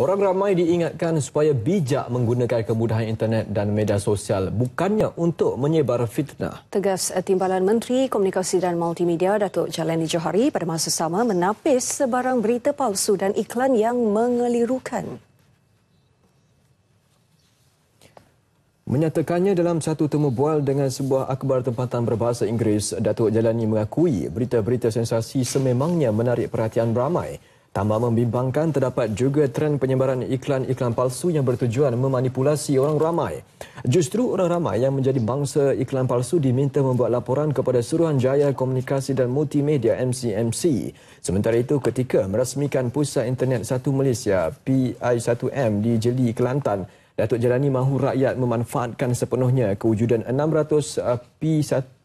Orang ramai diingatkan supaya bijak menggunakan kemudahan internet dan media sosial bukannya untuk menyebar fitnah. Tegas Timbalan Menteri Komunikasi dan Multimedia Datuk Jalani Johari pada masa sama menapis sebarang berita palsu dan iklan yang mengelirukan. Menyatakannya dalam satu temu bual dengan sebuah akhbar tempatan berbahasa Inggeris, Datuk Jalani mengakui berita-berita sensasi sememangnya menarik perhatian ramai. Tambah membimbangkan, terdapat juga tren penyebaran iklan-iklan palsu yang bertujuan memanipulasi orang ramai. Justru orang ramai yang menjadi bangsa iklan palsu diminta membuat laporan kepada Suruhanjaya Komunikasi dan Multimedia MCMC. Sementara itu, ketika merasmikan Pusat Internet Satu Malaysia PI1M di Jeli, Kelantan, Datuk Jalani mahu rakyat memanfaatkan sepenuhnya kewujudan 600 eh, P1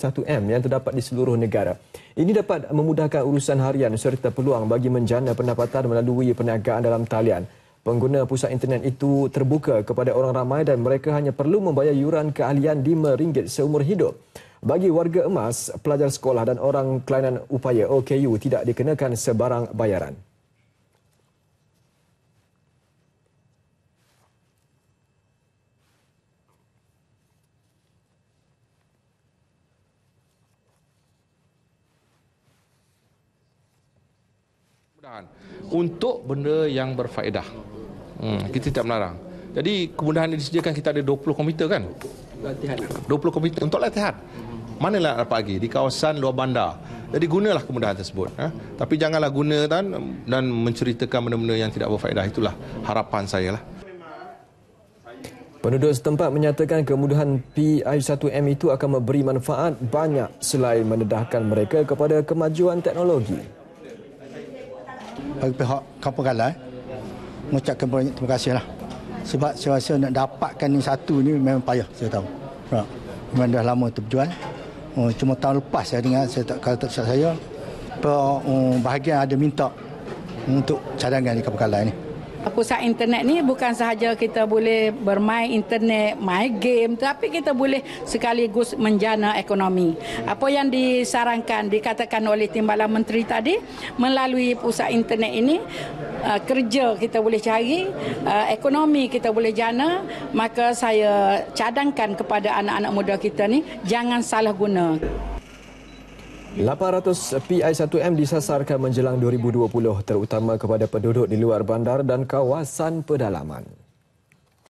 1M yang terdapat di seluruh negara. Ini dapat memudahkan urusan harian serta peluang bagi menjana pendapatan melalui perniagaan dalam talian. Pengguna pusat internet itu terbuka kepada orang ramai dan mereka hanya perlu membayar yuran keahlian RM5 seumur hidup. Bagi warga emas, pelajar sekolah dan orang kelainan upaya OKU tidak dikenakan sebarang bayaran. untuk benda yang berfaedah. Hmm, kita tidak melarang. Jadi kemudahan ini disediakan kita ada 20 komputer kan? Latihan. 20 komputer untuk latihan. Mana nak dapat lagi? Di kawasan luar bandar. Jadi gunalah kemudahan tersebut. Eh? Tapi janganlah guna dan, dan menceritakan benda-benda yang tidak berfaedah. Itulah harapan saya lah. Penduduk setempat menyatakan kemudahan PI1M itu akan memberi manfaat banyak selain mendedahkan mereka kepada kemajuan teknologi bagi pihak Kampung Galai eh. mengucapkan banyak terima kasih lah. Sebab saya rasa nak dapatkan ni satu ni memang payah saya tahu. Ha. Memang dah lama tu berjual. Ha, cuma tahun lepas saya dengar saya tak kalau saya per, um, bahagian ada minta untuk cadangan di Kampung Galai ni pusat internet ni bukan sahaja kita boleh bermain internet, main game tapi kita boleh sekaligus menjana ekonomi. Apa yang disarankan, dikatakan oleh Timbalan Menteri tadi, melalui pusat internet ini, uh, kerja kita boleh cari, uh, ekonomi kita boleh jana, maka saya cadangkan kepada anak-anak muda kita ni, jangan salah guna. 800 PI1M disasarkan menjelang 2020 terutama kepada penduduk di luar bandar dan kawasan pedalaman.